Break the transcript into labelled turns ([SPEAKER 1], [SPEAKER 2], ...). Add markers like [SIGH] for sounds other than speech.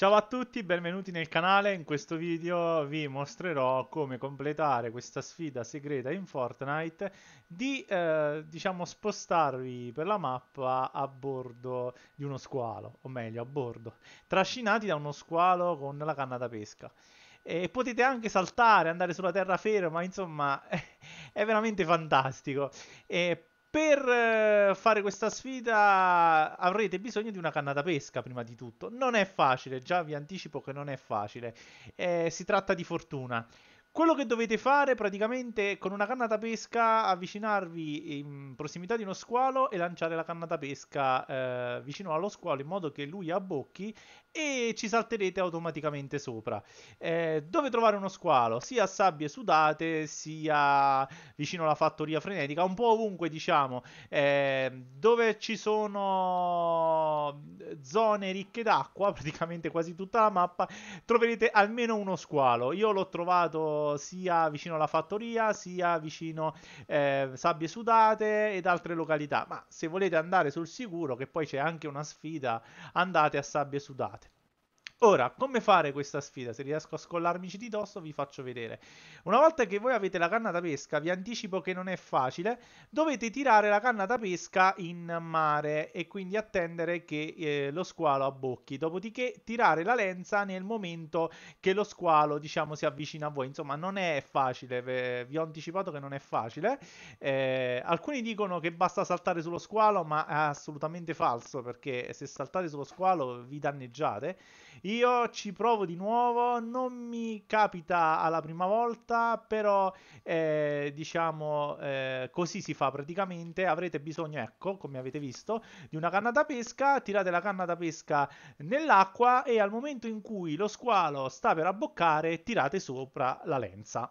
[SPEAKER 1] Ciao a tutti, benvenuti nel canale, in questo video vi mostrerò come completare questa sfida segreta in Fortnite di eh, diciamo spostarvi per la mappa a bordo di uno squalo, o meglio a bordo, trascinati da uno squalo con la canna da pesca. E potete anche saltare, andare sulla terraferma, insomma [LAUGHS] è veramente fantastico. E per eh, fare questa sfida avrete bisogno di una canna da pesca prima di tutto. Non è facile, già vi anticipo che non è facile. Eh, si tratta di fortuna. Quello che dovete fare praticamente è con una canna da pesca avvicinarvi in prossimità di uno squalo e lanciare la canna da pesca eh, vicino allo squalo in modo che lui abbocchi e ci salterete automaticamente sopra. Eh, dove trovare uno squalo? Sia a sabbie sudate, sia vicino alla fattoria frenetica, un po' ovunque diciamo. Eh, dove ci sono zone ricche d'acqua, [LAUGHS] praticamente quasi tutta la mappa, troverete almeno uno squalo. Io l'ho trovato sia vicino alla fattoria, sia vicino eh, Sabbie Sudate ed altre località. Ma se volete andare sul sicuro, che poi c'è anche una sfida, andate a Sabbie Sudate. Ora, come fare questa sfida? Se riesco a scollarmici di dosso vi faccio vedere. Una volta che voi avete la canna da pesca, vi anticipo che non è facile, dovete tirare la canna da pesca in mare e quindi attendere che eh, lo squalo abbocchi. Dopodiché tirare la lenza nel momento che lo squalo, diciamo, si avvicina a voi. Insomma, non è facile, vi ho anticipato che non è facile. Eh, alcuni dicono che basta saltare sullo squalo, ma è assolutamente falso perché se saltate sullo squalo vi danneggiate. Io ci provo di nuovo, non mi capita alla prima volta, però eh, diciamo eh, così si fa praticamente. Avrete bisogno, ecco, come avete visto, di una canna da pesca, tirate la canna da pesca nell'acqua e al momento in cui lo squalo sta per abboccare, tirate sopra la lenza.